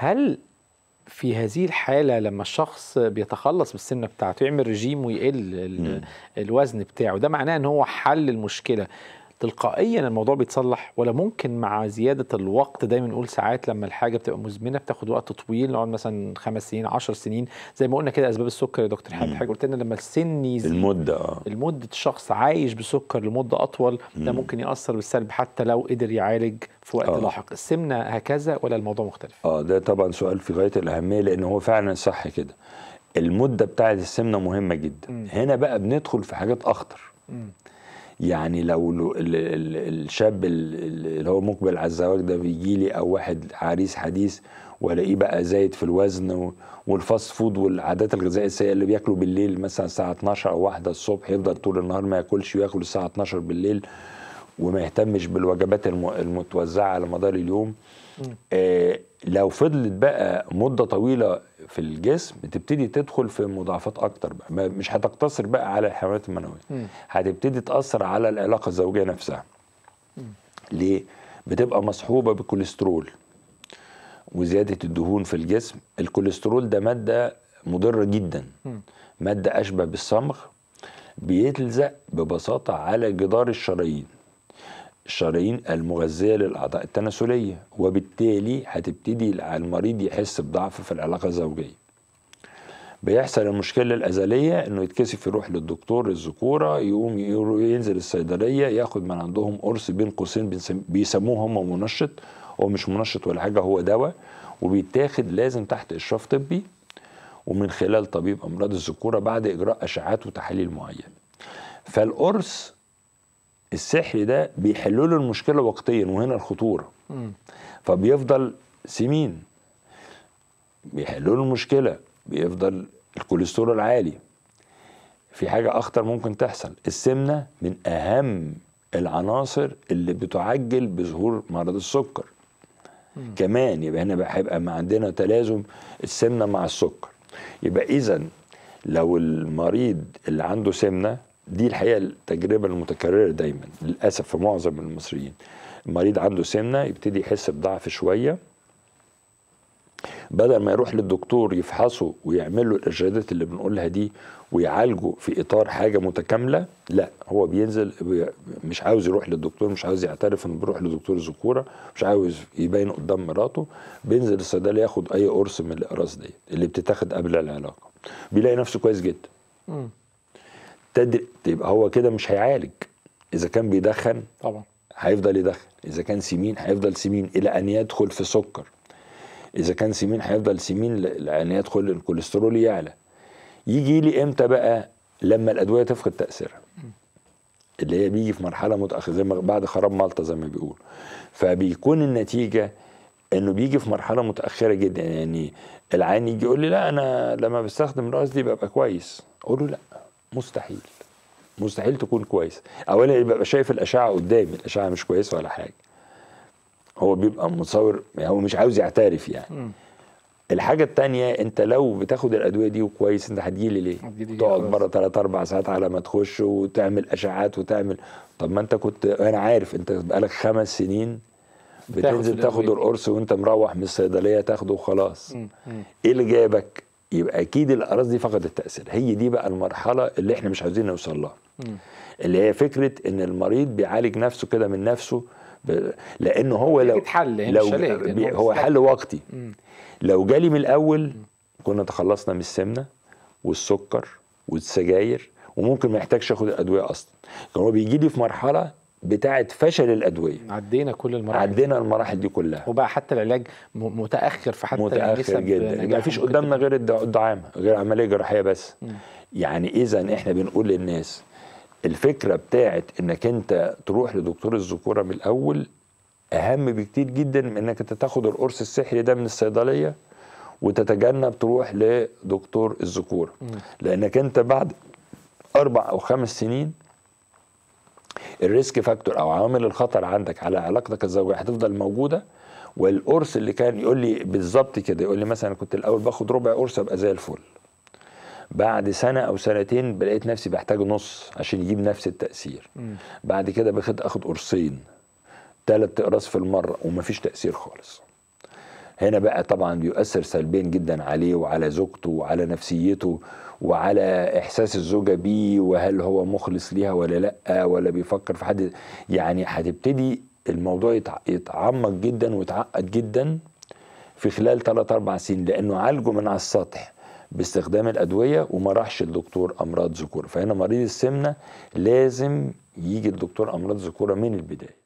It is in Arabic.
هل في هذه الحالة لما الشخص بيتخلص بالسمنة بتاعته يعمل رجيم ويقل الوزن بتاعه ده معناه ان هو حل المشكلة تلقائيا الموضوع بيتصلح ولا ممكن مع زياده الوقت دايما نقول ساعات لما الحاجه بتبقى مزمنه بتاخد وقت طويل نقعد مثلا خمس سنين 10 سنين زي ما قلنا كده اسباب السكر يا دكتور حاج حاجه قلت لنا لما السن يزيد المده اه المده الشخص عايش بسكر لمده اطول ده ممكن ياثر بالسلب حتى لو قدر يعالج في وقت آه. لاحق السمنه هكذا ولا الموضوع مختلف؟ اه ده طبعا سؤال في غايه الاهميه لان هو فعلا صح كده المده بتاعه السمنه مهمه جدا مم. هنا بقى بندخل في حاجات اخطر مم. يعني لو الشاب اللي هو مقبل على الزواج ده بيجي لي او واحد عريس حديث والاقيه بقى زايد في الوزن والفاست فود والعادات الغذائيه السيئه اللي بياكلوا بالليل مثلا الساعه 12 او 1 الصبح يفضل طول النهار ما ياكلش وياكل الساعه 12 بالليل وما يهتمش بالوجبات المتوزعه على مدار اليوم آه لو فضلت بقى مده طويله في الجسم تبتدي تدخل في مضاعفات اكتر بقى مش هتقتصر بقى على الحيوانات المنويه هتبتدي تاثر على العلاقه الزوجيه نفسها م. ليه بتبقى مصحوبه بالكوليسترول وزياده الدهون في الجسم الكوليسترول ده ماده مضره جدا م. ماده اشبه بالصمغ بيلزق ببساطه على جدار الشرايين الشرايين المغذية للأعضاء التناسلية وبالتالي هتبتدي المريض يحس بضعف في العلاقة الزوجية بيحصل المشكلة الأزلية إنه يتكسف يروح للدكتور للذكورة يقوم ينزل الصيدلية ياخد من عندهم قرص بين قوسين بيسموه هم منشط هو مش منشط ولا حاجة هو دواء وبيتاخد لازم تحت إشراف طبي ومن خلال طبيب أمراض الذكورة بعد إجراء أشعات وتحاليل معينة فالقرص السحر ده بيحلوا له المشكله وقتيا وهنا الخطوره فبيفضل سمين بيحلوا له المشكله بيفضل الكوليسترول عالي في حاجه اخطر ممكن تحصل السمنه من اهم العناصر اللي بتعجل بظهور مرض السكر مم. كمان يبقى هنا هيبقى عندنا تلازم السمنه مع السكر يبقى اذا لو المريض اللي عنده سمنه دي الحقيقه التجربه المتكرره دايما للاسف في معظم المصريين المريض عنده سمنه يبتدي يحس بضعف شويه بدل ما يروح للدكتور يفحصه ويعمل له الارشادات اللي بنقولها دي ويعالجه في اطار حاجه متكامله لا هو بينزل مش عاوز يروح للدكتور مش عاوز يعترف انه بيروح لدكتور ذكوره مش عاوز يبين قدام مراته بينزل الصيدليه ياخد اي قرص من الاقراص دي اللي بتتاخد قبل العلاقه بيلاقي نفسه كويس جدا تدري يبقى هو كده مش هيعالج اذا كان بيدخن طبعا هيفضل يدخن اذا كان سمين هيفضل سمين الى ان يدخل في سكر اذا كان سمين هيفضل سمين لان يدخل الكوليسترول يعلى يجي لي امتى بقى لما الادويه تفقد تاثيرها اللي هي بيجي في مرحله متاخره زي ما بعد خراب مالطا زي ما بيقولوا فبيكون النتيجه انه بيجي في مرحله متاخره جدا يعني العين يجي يقول لي لا انا لما بستخدم الراس دي ببقى كويس اقول له لا مستحيل مستحيل تكون كويسه اولا يبقى شايف الاشعه قدامي الاشعه مش كويسه ولا حاجه هو بيبقى متصور يعني هو مش عاوز يعترف يعني م. الحاجة التانية انت لو بتاخد الادوية دي وكويس انت هتجيلي ليه؟ تقعد بره ثلاث اربع ساعات على ما تخش وتعمل اشعات وتعمل طب ما انت كنت انا عارف انت بقالك خمس سنين بتنزل تاخد القرص وانت مروح من الصيدليه تاخده وخلاص ايه اللي جايبك يبقى اكيد الاراضي دي فقدت تاثير هي دي بقى المرحله اللي احنا مش عايزين نوصل لها اللي هي فكره ان المريض بيعالج نفسه كده من نفسه ب... لانه هو لو حل لو بي... يعني هو حل وقتي مم. لو جالي من الاول كنا تخلصنا من السمنه والسكر والسجاير وممكن ما يحتاجش ياخد الادويه اصلا كان هو بيجي لي في مرحله بتاعه فشل الادويه عدينا كل المراحل عدينا المراحل دي كلها وبقى حتى العلاج متاخر في حتى متاخر جدا يعني يعني ما فيش قدامنا غير الدعامه غير عمليه جراحيه بس يعني اذا احنا بنقول للناس الفكره بتاعه انك انت تروح لدكتور الذكوره من الاول اهم بكتير جدا من انك انت تاخد القرص السحري ده من الصيدليه وتتجنب تروح لدكتور الذكوره لانك انت بعد اربع او خمس سنين الريسك فاكتور او عوامل الخطر عندك على علاقتك الزوجيه هتفضل موجوده والقرص اللي كان يقول لي بالظبط كده يقول لي مثلا كنت الاول باخد ربع قرص ابقى زي الفل بعد سنه او سنتين بلقيت نفسي بحتاج نص عشان يجيب نفس التاثير م. بعد كده باخد اخد قرصين ثلاث اقراص في المره ومفيش تاثير خالص هنا بقى طبعا بيؤثر سلبيا جدا عليه وعلى زوجته وعلى نفسيته وعلى احساس الزوجه بيه وهل هو مخلص ليها ولا لا ولا بيفكر في حد يعني هتبتدي الموضوع يتعمق جدا ويتعقد جدا في خلال 3 4 سنين لانه عالجه من على السطح باستخدام الادويه وما راحش لدكتور امراض ذكوره فهنا مريض السمنه لازم يجي لدكتور امراض ذكوره من البدايه